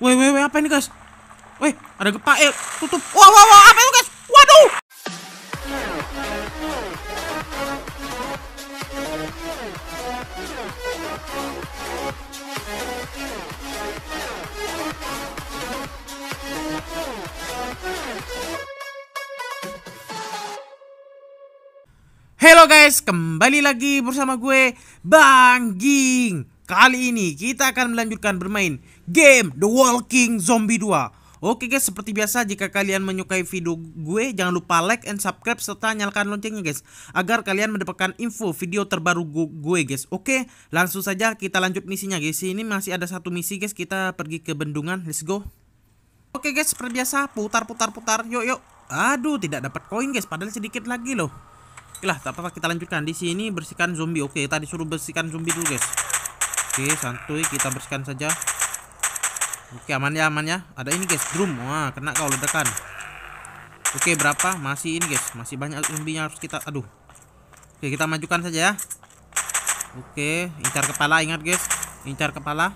Woi, woi, woi, apa ini, guys? Woi, ada gempa. Eh, tutup. Wah, wah, wah, apa itu, guys? Waduh! Halo guys, kembali lagi bersama gue Bang Ging. Kali ini kita akan melanjutkan bermain game The Walking Zombie 2 Oke guys seperti biasa jika kalian menyukai video gue jangan lupa like and subscribe serta nyalakan loncengnya guys Agar kalian mendapatkan info video terbaru gue guys Oke langsung saja kita lanjut misinya guys Ini masih ada satu misi guys kita pergi ke bendungan let's go Oke guys seperti biasa putar putar putar yuk yuk Aduh tidak dapat koin guys padahal sedikit lagi loh Oke lah tak apa, apa kita lanjutkan di sini bersihkan zombie Oke tadi suruh bersihkan zombie dulu guys Oke, santuy kita bersihkan saja. Oke, aman ya, aman ya. Ada ini guys, drum. Wah, kena kau ledakan. Oke, berapa? Masih ini guys, masih banyak zombie yang harus kita aduh. Oke, kita majukan saja ya. Oke, incar kepala ingat guys, incar kepala.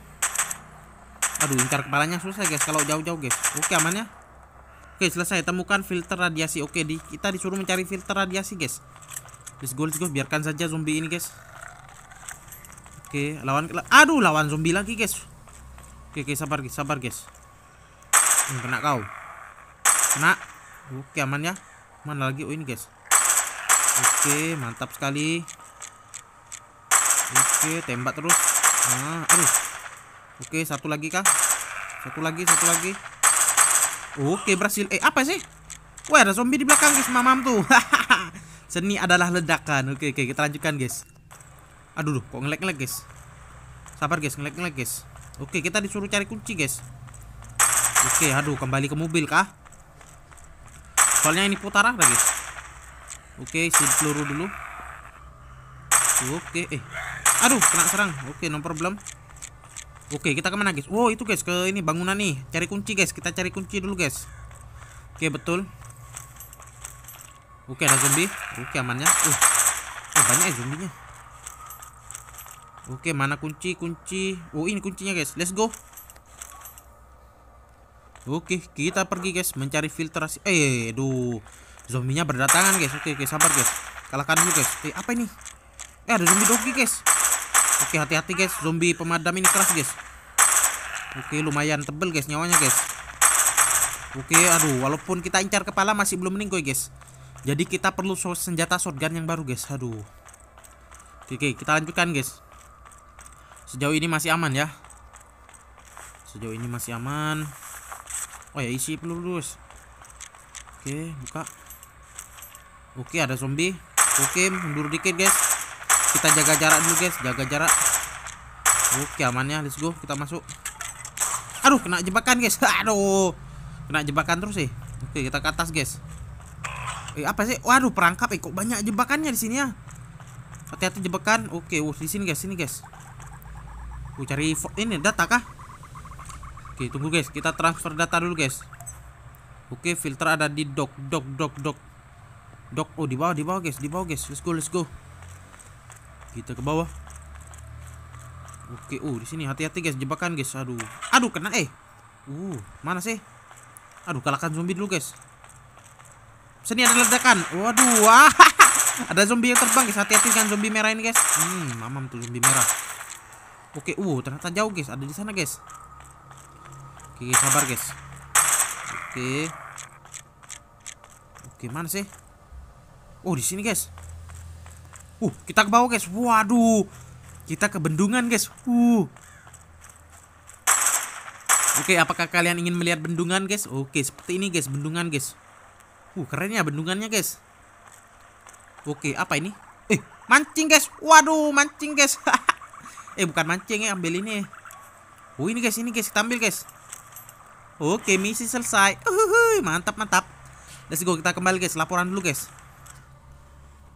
Aduh, incar kepalanya susah guys kalau jauh-jauh guys. Oke, aman ya. Oke, selesai temukan filter radiasi. Oke, di, kita disuruh mencari filter radiasi guys. Let's go, let's go. Biarkan saja zombie ini guys. Oke, lawan aduh lawan zombie lagi, guys. Oke, oke sabar, guys, sabar, guys. Hmm, kena kau. Kena. Oke, aman ya. Mana lagi? Oh, ini, guys. Oke, mantap sekali. Oke, tembak terus. Nah, aduh. Oke, satu lagi kah? Satu lagi, satu lagi. Oke, berhasil. Eh, apa sih? Wah, ada zombie di belakang, guys. Mamam tuh. Seni adalah ledakan. Oke, oke, kita lanjutkan, guys. Aduh, kok ngelek ngelek guys. Sabar, guys, ngelek ngelek guys. Oke, kita disuruh cari kunci, guys. Oke, aduh, kembali ke mobil kah? Soalnya ini putar ada, guys. Oke, si peluru dulu. Oke, eh. Aduh, kena serang. Oke, no problem. Oke, kita kemana guys? Wow, oh, itu guys ke ini bangunan nih. Cari kunci guys. Kita cari kunci dulu guys. Oke, betul. Oke, ada zombie. Oke, amannya. Uh, oh, banyak ya nya. Oke, mana kunci? Kunci. Oh, ini kuncinya, guys. Let's go. Oke, kita pergi, guys, mencari filtrasi. Eh, iya, iya, aduh. Zombinya berdatangan, guys. Oke, oke, sabar, guys. Kalahkan dulu, guys. Eh, apa ini? Eh, ada zombie doggy, guys. Oke, hati-hati, guys. Zombie pemadam ini keras, guys. Oke, lumayan tebel, guys, nyawanya, guys. Oke, aduh, walaupun kita incar kepala masih belum meninggoy, guys. Jadi kita perlu senjata shotgun yang baru guys Aduh Oke, kita lanjutkan guys Sejauh ini masih aman ya. Sejauh ini masih aman. Oh ya isi pelurus. Oke, buka. Oke, ada zombie. Oke, mundur dikit, guys. Kita jaga jarak dulu, guys. Jaga jarak. Oke, amannya. Let's go. Kita masuk. Aduh, kena jebakan, guys. Aduh. Kena jebakan terus sih. Eh. Oke, kita ke atas, guys. Eh, apa sih? Waduh, perangkap. Eh, kok banyak jebakannya di sini ya? Hati-hati jebakan. Oke, wuh, di sini, guys. Sini, guys. Aku cari ini data kah? Oke, tunggu guys, kita transfer data dulu guys. Oke, filter ada di doc doc doc doc. Doc oh di bawah di bawah guys, di bawah guys. Let's go, let's go. Kita ke bawah. Oke, uh di sini hati-hati guys, jebakan guys. Aduh. Aduh, kena eh. Uh, mana sih? Aduh, kalahkan zombie dulu guys. Sini ada ledakan. Waduh, wah. Ada zombie yang terbang guys. Hati-hati kan zombie merah ini guys. Hmm, mamam tuh zombie merah. Oke, uh ternyata jauh guys, ada di sana guys. Oke, sabar guys. Oke. Oke, mana sih? Oh, di sini guys. Uh, kita ke bawah guys. Waduh. Kita ke bendungan guys. Uh. Oke, apakah kalian ingin melihat bendungan guys? Oke, seperti ini guys, bendungan guys. Uh, keren ya bendungannya guys. Oke, apa ini? Eh, mancing guys. Waduh, mancing guys. Eh bukan mancing ya ambil ini. Oh ini guys ini guys kita ambil guys. Oke misi selesai. Uhuh, mantap mantap. Let's go kita kembali guys laporan dulu guys.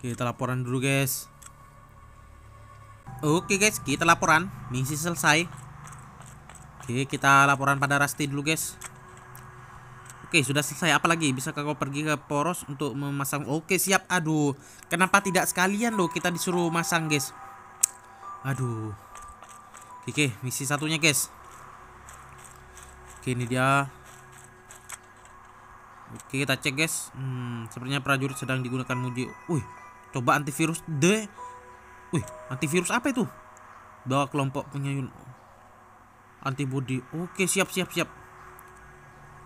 Kita laporan dulu guys. Oke guys kita laporan misi selesai. Oke kita laporan pada Rasti dulu guys. Oke, sudah selesai. Apalagi bisa kau pergi ke poros untuk memasang. Oke, siap. Aduh, kenapa tidak sekalian loh kita disuruh masang, guys? Aduh. Oke, misi satunya, guys. Oke, ini dia. Oke, kita cek, guys. Hmm, sepertinya prajurit sedang digunakan muji. Wih, coba antivirus D. Wih, antivirus apa itu? Bawa kelompok punya Yun. Antibody. Oke, siap, siap, siap.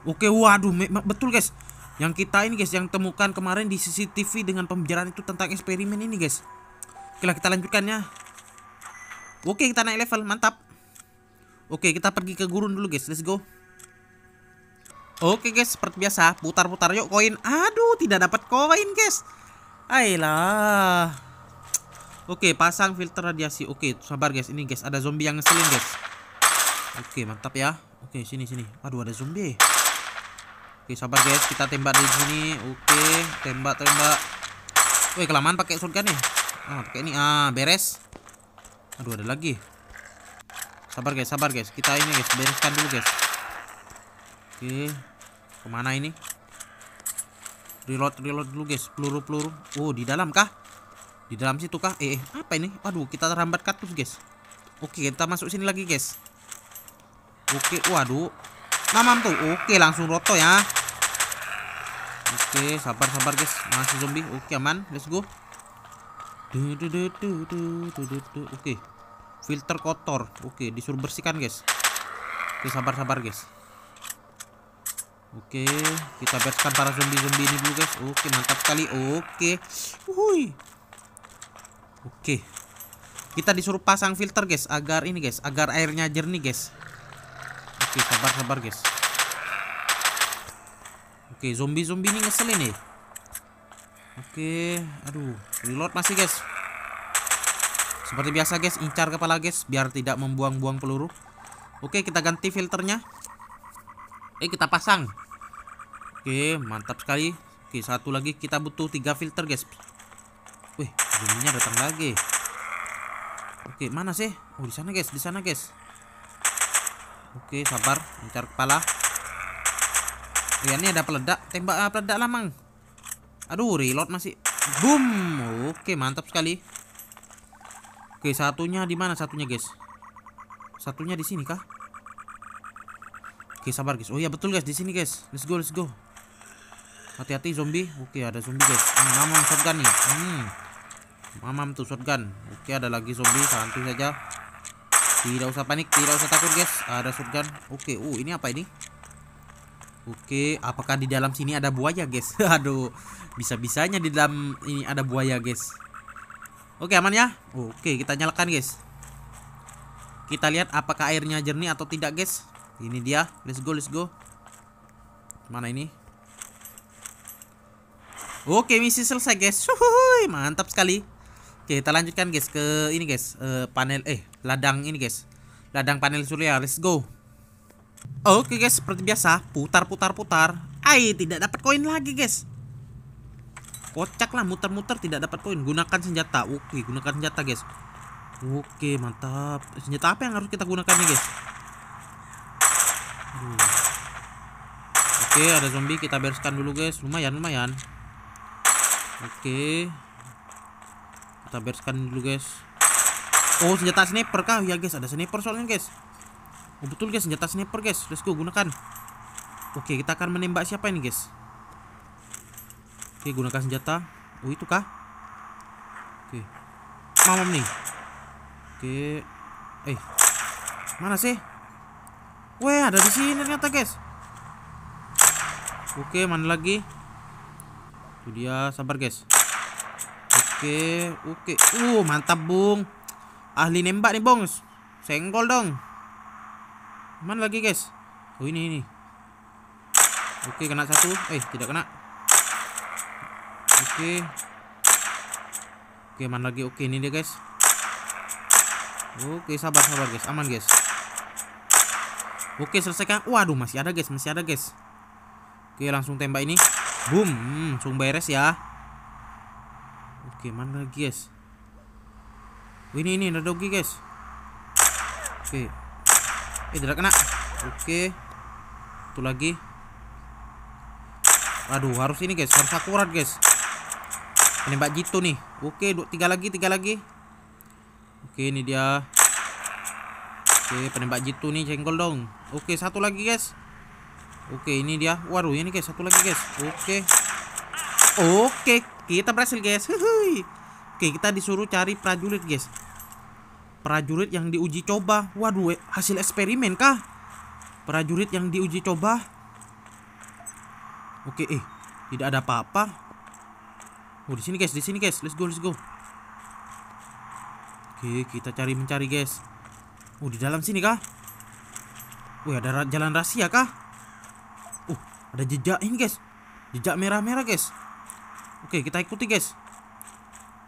Oke, waduh, betul, guys. Yang kita ini, guys, yang temukan kemarin di CCTV dengan pembicaraan itu tentang eksperimen ini, guys. Oke lah, kita lanjutkan ya. Oke, kita naik level. Mantap. Oke, kita pergi ke gurun dulu, guys. Let's go. Oke, guys. Seperti biasa, putar-putar yuk koin. Aduh, tidak dapat koin, guys. Ayolah. Oke, pasang filter radiasi. Oke, sabar, guys. Ini, guys, ada zombie yang ngeselin, guys. Oke, mantap ya. Oke, sini sini. Aduh, ada zombie. Oke, sabar, guys. Kita tembak di sini. Oke, tembak-tembak. Woi, kelamaan pakai shotgun nih. Ah, pakai ini. Ah, beres. Aduh ada lagi Sabar guys sabar guys Kita ini guys bereskan dulu guys Oke Kemana ini Reload reload dulu guys Peluru-peluru Oh di dalam kah Di dalam situ kah Eh, eh apa ini Waduh kita terhambat katus guys Oke kita masuk sini lagi guys Oke waduh Mamam tuh Oke langsung roto ya Oke sabar sabar guys Masih zombie Oke aman Let's go Oke. Filter kotor. Oke, disuruh bersihkan, guys. Oke, sabar-sabar, guys. Oke, kita bereskan para zombie-zombie ini dulu, guys. Oke, mantap sekali. Oke. Okay. Wuih. Oke. Kita disuruh pasang filter, guys, agar ini, guys, agar airnya jernih, guys. Oke, sabar-sabar, guys. Oke, zombie-zombie ini ngeselin nih. Ya. Oke, aduh, reload masih guys. Seperti biasa guys, incar kepala guys biar tidak membuang-buang peluru. Oke, kita ganti filternya. Eh, kita pasang. Oke, mantap sekali. Oke, satu lagi kita butuh tiga filter guys. Wih, zombinya datang lagi. Oke, mana sih? Oh, di sana guys, di sana guys. Oke, sabar, incar kepala. Oh, ya, ini ada peledak, tembak eh, peledak lamang. Aduh, reload masih. Boom. Oke, mantap sekali. Oke, satunya di mana satunya, guys? Satunya di sini kah? Oke, sabar, guys. Oh iya, betul, guys, di sini, guys. Let's go, let's go. Hati-hati zombie. Oke, ada zombie, guys. Hmm, mamam shotgun nih. Hmm. Mamam tuh shotgun. Oke, ada lagi zombie, santai saja. Tidak usah panik, tidak usah takut, guys. Ada shotgun. Oke, uh, ini apa ini? Oke, apakah di dalam sini ada buaya, guys? Aduh, bisa-bisanya di dalam ini ada buaya, guys. Oke, aman ya? Oke, kita nyalakan, guys. Kita lihat apakah airnya jernih atau tidak, guys. Ini dia. Let's go, let's go. Mana ini? Oke, misi selesai, guys. Uhuy, mantap sekali. Oke, kita lanjutkan, guys, ke ini, guys. Uh, panel eh ladang ini, guys. Ladang panel surya. Let's go. Oke guys, seperti biasa, putar putar putar. Ai, tidak dapat koin lagi guys. Kocak lah, muter-muter tidak dapat koin. Gunakan senjata. Oke, gunakan senjata guys. Oke, mantap. Senjata apa yang harus kita gunakan nih guys? Aduh. Oke, ada zombie. Kita bereskan dulu guys. Lumayan, lumayan. Oke. Kita bereskan dulu guys. Oh, senjata sniper kah? Ya guys, ada sniper soalnya guys. Oh betul guys, senjata sniper guys. Let's go gunakan. Oke, kita akan menembak siapa ini guys? Oke, gunakan senjata. Oh itu kah? Oke. Mamam nih. Oke. Eh. Mana sih? Weh, ada di sini ternyata guys. Oke, mana lagi? Itu dia, sabar guys. Oke, oke. Uh, mantap, Bung. Ahli nembak nih, Bung. Senggol dong. Mana lagi guys? Oh ini ini. Oke kena satu. Eh tidak kena. Oke. Oke mana lagi? Oke ini dia guys. Oke sabar sabar guys. Aman guys. Oke selesaikan. Waduh masih ada guys masih ada guys. Oke langsung tembak ini. Boom. Hmm, langsung beres ya. Oke mana lagi guys? ini ini ada dogi guys. Oke eh tidak kena oke itu lagi aduh harus ini guys harus akurat guys penembak jitu nih oke dua tiga lagi tiga lagi oke ini dia oke penembak jitu nih cengkol dong oke satu lagi guys oke ini dia waduh ini guys satu lagi guys oke oke kita berhasil guys oke kita disuruh cari prajurit guys Prajurit yang diuji coba. Waduh, hasil eksperimen kah? Prajurit yang diuji coba. Oke, eh, tidak ada apa-apa. Oh, di sini guys, di sini guys. Let's go, let's go. Oke, kita cari mencari guys. Oh, di dalam sini kah? Oh ada jalan rahasia kah? Oh, ada jejak ini guys. Jejak merah-merah guys. Oke, kita ikuti guys.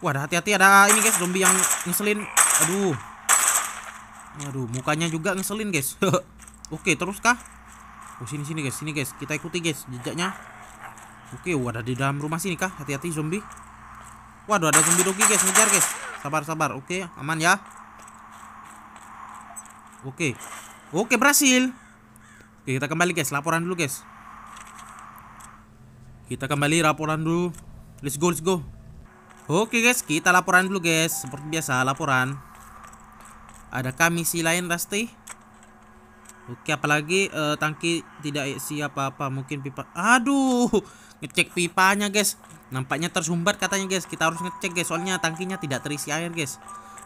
Wah, ada hati-hati ada ini guys, zombie yang ngeselin. Aduh. Aduh, mukanya juga ngeselin, guys. Oke, terus kah? Oh, sini sini guys, sini guys. Kita ikuti guys jejaknya. Oke, wadah oh, di dalam rumah sini kah? Hati-hati zombie. Waduh, ada zombie doki, guys, ngejar guys. Sabar sabar. Oke, aman ya. Oke. Oke, berhasil. Oke, kita kembali guys, laporan dulu guys. Kita kembali laporan dulu. Let's go, let's go. Oke guys, kita laporan dulu guys. Seperti biasa laporan. Ada kami si lain pasti. Oke, apalagi uh, tangki tidak isi apa-apa, mungkin pipa. Aduh, ngecek pipanya guys. Nampaknya tersumbat katanya guys. Kita harus ngecek guys, soalnya tangkinya tidak terisi air guys.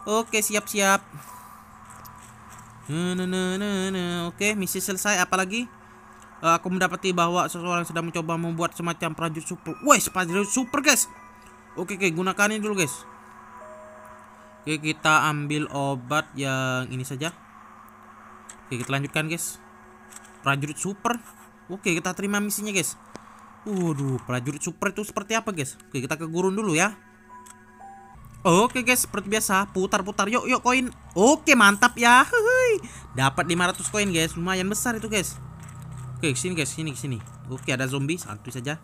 Oke, siap-siap. Nah, nah, nah, nah. nah. Oke, misi selesai. Apalagi eh, aku mendapati bahwa seseorang sedang mencoba membuat semacam prajurit super. Woi, prajurit super guys. Oke, oke, ini dulu, guys. Oke, kita ambil obat yang ini saja. Oke, kita lanjutkan, guys. Prajurit super. Oke, kita terima misinya, guys. Waduh, prajurit super itu seperti apa, guys? Oke, kita ke gurun dulu ya. Oke guys, seperti biasa putar-putar yuk yuk koin. Oke, mantap ya. Dapat 500 koin guys, lumayan besar itu guys. Oke, sini guys, sini sini. Oke, ada zombie satu saja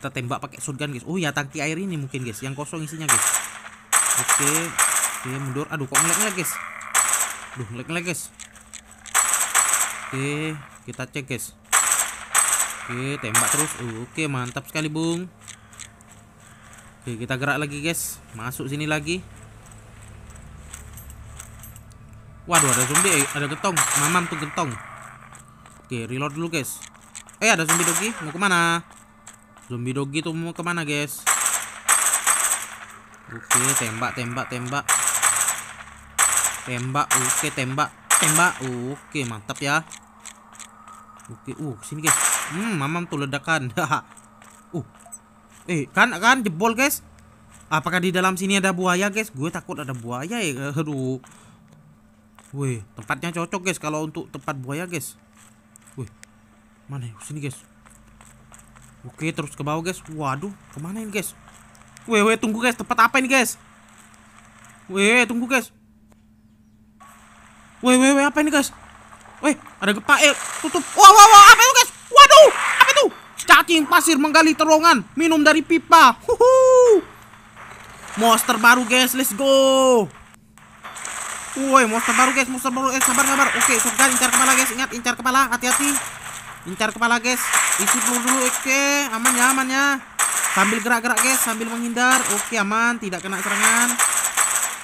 kita tembak pakai shotgun guys oh ya tangki air ini mungkin guys yang kosong isinya guys oke oke mundur aduh kok ngelag-ngelag guys duh ngelag-ngelag guys oke kita cek guys oke tembak terus oke mantap sekali bung oke kita gerak lagi guys masuk sini lagi waduh ada zombie eh, ada gentong mamam tuh gentong oke reload dulu guys eh ada zombie doki mau kemana zombie dogi tuh mau kemana guys oke tembak tembak tembak tembak oke tembak tembak oke mantap ya oke uh sini guys hmm mamam tuh ledakan uh eh kan kan jebol guys apakah di dalam sini ada buaya guys gue takut ada buaya ya aduh Wih, tempatnya cocok guys kalau untuk tempat buaya guys. Wih, mana ya? Sini guys. Oke terus ke bawah guys Waduh kemana ini guys Weh weh tunggu guys tempat apa ini guys Weh tunggu guys Weh weh weh apa ini guys Weh ada gempa eh tutup Wah wah wah apa itu guys Waduh apa itu Cacing pasir menggali terowongan Minum dari pipa Huhu. Monster baru guys let's go Woi, monster baru guys, monster baru. Eh, sabar, sabar. Oke, shotgun incar kepala guys. Ingat, incar kepala. Hati-hati incar kepala guys isi peluru dulu oke aman ya aman ya sambil gerak-gerak guys sambil menghindar oke aman tidak kena serangan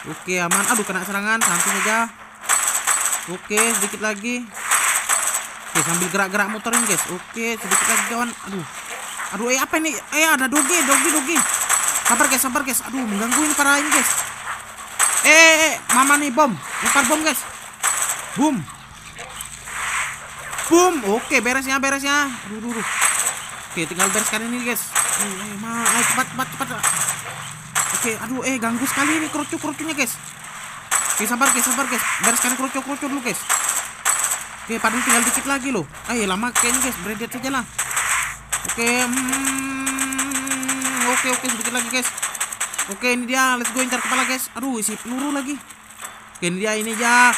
oke aman aduh kena serangan santai saja oke sedikit lagi oke sambil gerak-gerak motorin guys oke sedikit lagi kawan aduh aduh eh apa ini eh ada doge doge doge sabar guys sabar guys aduh menggangguin ini para ini guys eh, eh, eh, mama nih bom lempar bom guys boom Boom. Oke, beres ya, beres ya. Aduh, aduh, aduh. Oke, tinggal bereskan ini, guys. Ayo, cepat, cepat, cepat. Oke, aduh, eh ganggu sekali ini kerucut kerucunya guys. Oke, sabar, guys, sabar, guys. Bereskan kerucut kerucuk dulu, guys. Oke, padahal tinggal dikit lagi loh. Ayo, lama kayaknya, guys. Beredit saja lah. Oke, hmm. Oke, oke, sedikit lagi, guys. Oke, ini dia. Let's go incar kepala, guys. Aduh, isi peluru lagi. Oke, ini dia ini ya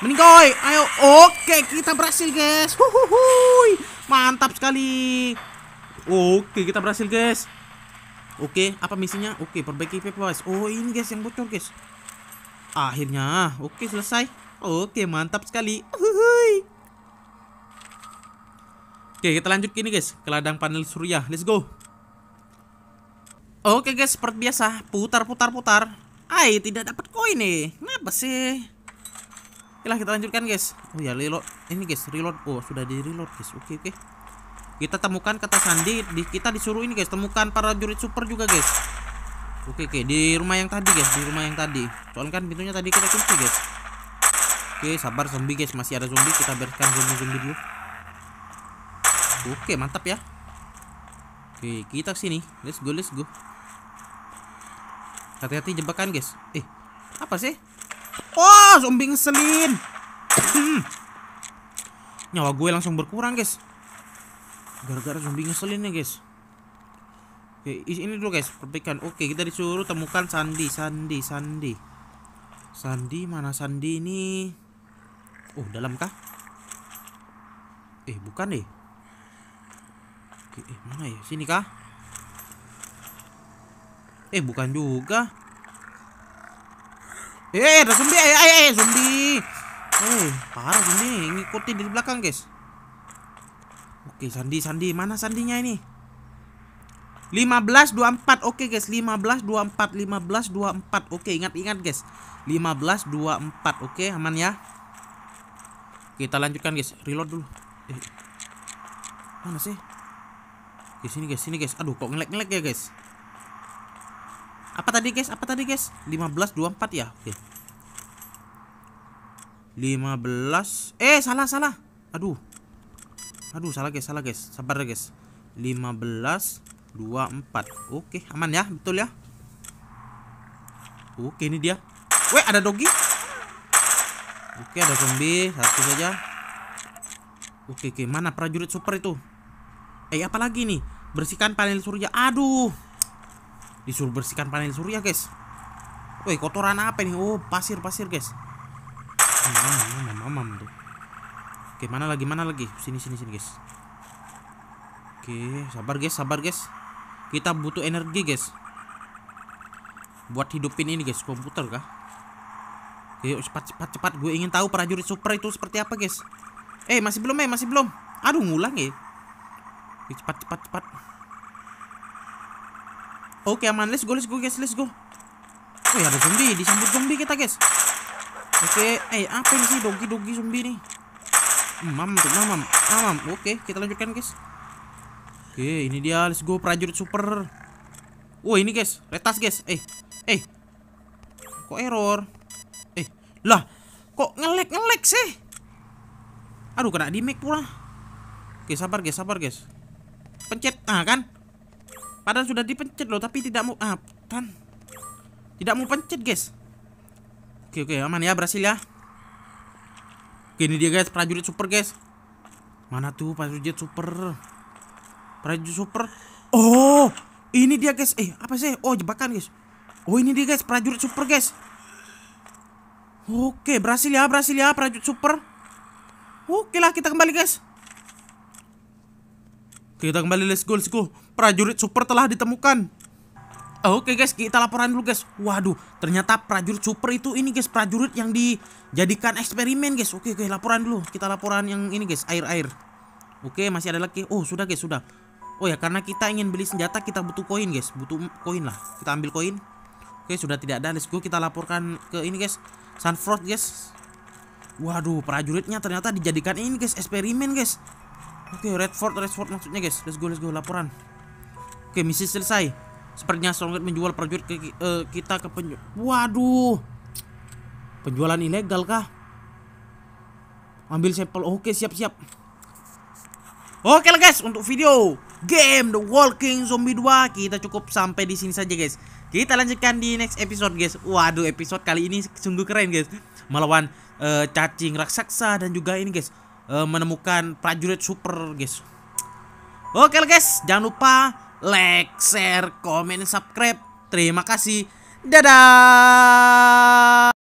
koi, ayo. Oke, kita berhasil, guys. Huhuhui. Mantap sekali. Oke, kita berhasil, guys. Oke, apa misinya? Oke, perbaiki guys. Oh, ini guys yang bocor, guys. Akhirnya. Oke, selesai. Oke, mantap sekali. Uhuhui. Oke, kita lanjut ke guys. Ke ladang panel surya. Let's go. Oke, guys, seperti biasa, putar putar putar. Ai, tidak dapat koin nih. Kenapa sih? Oke lah kita lanjutkan guys. Oh ya reload. Ini guys reload. Oh sudah di reload guys. Oke oke. Kita temukan kata sandi. Di, kita disuruh ini guys. Temukan para jurit super juga guys. Oke oke. Di rumah yang tadi guys. Di rumah yang tadi. Soalnya kan pintunya tadi kita kunci guys. Oke sabar zombie guys. Masih ada zombie. Kita bereskan zombie zombie dulu. Oke mantap ya. Oke kita sini. Let's go let's go. Hati-hati jebakan guys. Eh apa sih? Oh, zombie ngeselin. Hmm. Nyawa gue langsung berkurang, guys. Gara-gara zombie ngeselin ya, guys. Oke, ini dulu guys, perbaikan. Oke, kita disuruh temukan sandi, sandi, sandi. Sandi mana sandi ini? Oh, dalam kah? Eh, bukan deh. Oke, eh, mana ya? Sini kah? Eh, bukan juga. Eh, ada zombie. Eh, eh, eh zombie. Eh, parah zombie Ngikutin dari belakang, guys. Oke, sandi, sandi. Mana sandinya ini? 15 24. Oke, guys. 15 24 15 24. Oke, ingat-ingat, guys. 15 24. Oke, aman ya. Kita lanjutkan, guys. Reload dulu. Eh. Mana sih? Di sini, guys. Sini, guys. Aduh, kok ngelek-ngelek ya, guys. Apa tadi guys? Apa tadi guys? empat ya? Oke. Okay. 15 Eh, salah salah. Aduh. Aduh, salah guys, salah guys. Sabar deh guys. 15 24. Oke, aman ya, betul ya? Oke, ini dia. Weh, ada doggy Oke, ada zombie satu saja. Oke, okay, oke, mana prajurit super itu? Eh, apa lagi nih? Bersihkan panel surya. Aduh disuruh bersihkan panel surya guys woi kotoran apa nih oh pasir pasir guys mamam mamam mamam tuh oke mana lagi mana lagi sini sini sini guys oke sabar guys sabar guys kita butuh energi guys buat hidupin ini guys komputer kah oke cepat cepat cepat gue ingin tahu prajurit super itu seperti apa guys eh masih belum eh masih belum aduh ngulang ya eh. cepat cepat cepat Oke okay, aman, let's go, let's go guys, let's go. Oh ya ada zombie, disambut zombie kita guys. Oke, okay. eh apa ini sih dogi dogi zombie nih? Mam tuh, mam, mam, ah, Oke, okay, kita lanjutkan guys. Oke, okay, ini dia, let's go prajurit super. Wah oh, ini guys, retas guys. Eh, eh, kok error? Eh, lah, kok ngelek ngelek sih? Aduh kena di make pula. Oke, okay, sabar guys, sabar guys. Pencet, nah kan? Padahal sudah dipencet loh, tapi tidak mau ah, tan. Tidak mau pencet, guys. Oke, oke, aman ya, berhasil ya. Oke, ini dia guys, prajurit super, guys. Mana tuh prajurit super? Prajurit super. Oh, ini dia, guys. Eh, apa sih? Oh, jebakan, guys. Oh, ini dia, guys, prajurit super, guys. Oke, berhasil ya, berhasil ya, prajurit super. Oke lah, kita kembali, guys. Kita kembali let's go, let's go. Prajurit super telah ditemukan. Oke okay guys, kita laporan dulu guys. Waduh, ternyata prajurit super itu ini guys, prajurit yang dijadikan eksperimen guys. Oke, okay, oke, okay, laporan dulu. Kita laporan yang ini guys, air-air. Oke, masih ada lagi. Oh, sudah guys, sudah. Oh ya, karena kita ingin beli senjata kita butuh koin guys, butuh koin lah. Kita ambil koin. Oke, sudah tidak ada. Let's go, kita laporkan ke ini guys, Sunfrost guys. Waduh, prajuritnya ternyata dijadikan ini guys, eksperimen guys. Oke, okay, Redford, Redford maksudnya guys. Let's go, let's go laporan. Oke, okay, misi selesai. Sepertinya Stronghead menjual prajurit ke, uh, kita ke penjual. Waduh. Penjualan ilegal kah? Ambil sampel. Oke, okay, siap-siap. Oke lah guys, untuk video game The Walking Zombie 2 kita cukup sampai di sini saja guys. Kita lanjutkan di next episode guys. Waduh, episode kali ini sungguh keren guys. Melawan uh, cacing raksasa dan juga ini guys uh, menemukan prajurit super guys oke okay, guys jangan lupa like share komen subscribe terima kasih dadah